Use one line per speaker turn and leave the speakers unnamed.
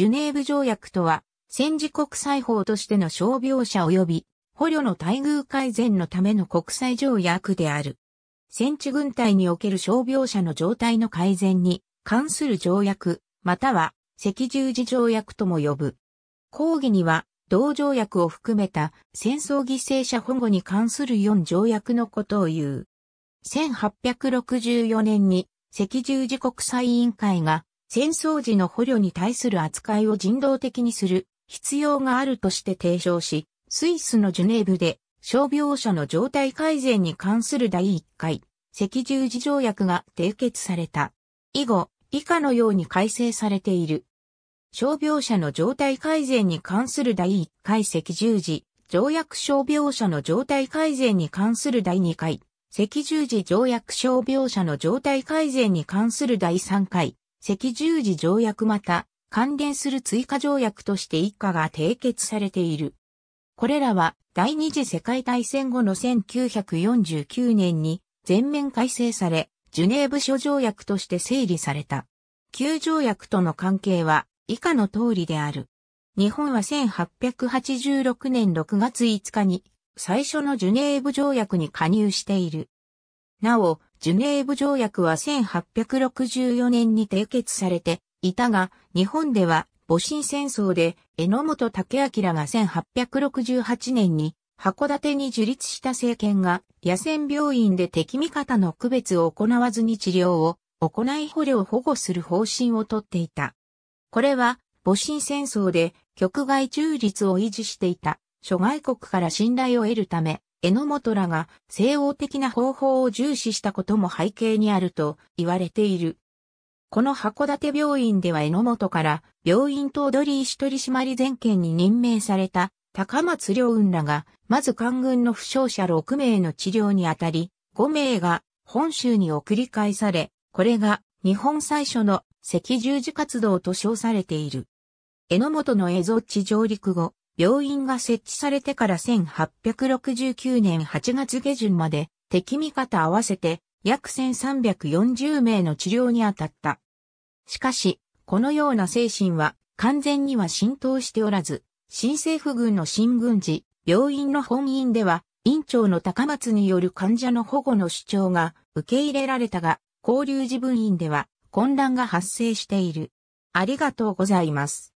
ジュネーブ条約とは、戦時国際法としての傷病者及び捕虜の待遇改善のための国際条約である。戦地軍隊における傷病者の状態の改善に関する条約、または赤十字条約とも呼ぶ。講義には、同条約を含めた戦争犠牲者保護に関する4条約のことを言う。1864年に赤十字国際委員会が戦争時の捕虜に対する扱いを人道的にする必要があるとして提唱し、スイスのジュネーブで傷病者の状態改善に関する第1回赤十字条約が締結された。以後、以下のように改正されている。傷病者の状態改善に関する第1回赤十字条約傷病者の状態改善に関する第2回赤十字条約傷病者の状態改善に関する第3回赤十字条約また、関連する追加条約として一家が締結されている。これらは第二次世界大戦後の1949年に全面改正され、ジュネーブ諸条約として整理された。旧条約との関係は以下の通りである。日本は1886年6月5日に最初のジュネーブ条約に加入している。なお、ジュネーブ条約は1864年に締結されていたが、日本では戊辰戦争で榎本武明が1868年に函館に樹立した政権が野戦病院で敵味方の区別を行わずに治療を行い捕虜を保護する方針をとっていた。これは戊辰戦争で局外中立を維持していた諸外国から信頼を得るため榎本らが西欧的な方法を重視したことも背景にあると言われている。この函館病院では榎本から病院頭取り石取締全権に任命された高松良雲らが、まず官軍の負傷者6名の治療にあたり、5名が本州に送り返され、これが日本最初の赤十字活動と称されている。榎本の蝦夷地上陸後、病院が設置されてから1869年8月下旬まで敵味方合わせて約1340名の治療に当たった。しかし、このような精神は完全には浸透しておらず、新政府軍の新軍事、病院の本院では、院長の高松による患者の保護の主張が受け入れられたが、交流事分院では混乱が発生している。ありがとうございます。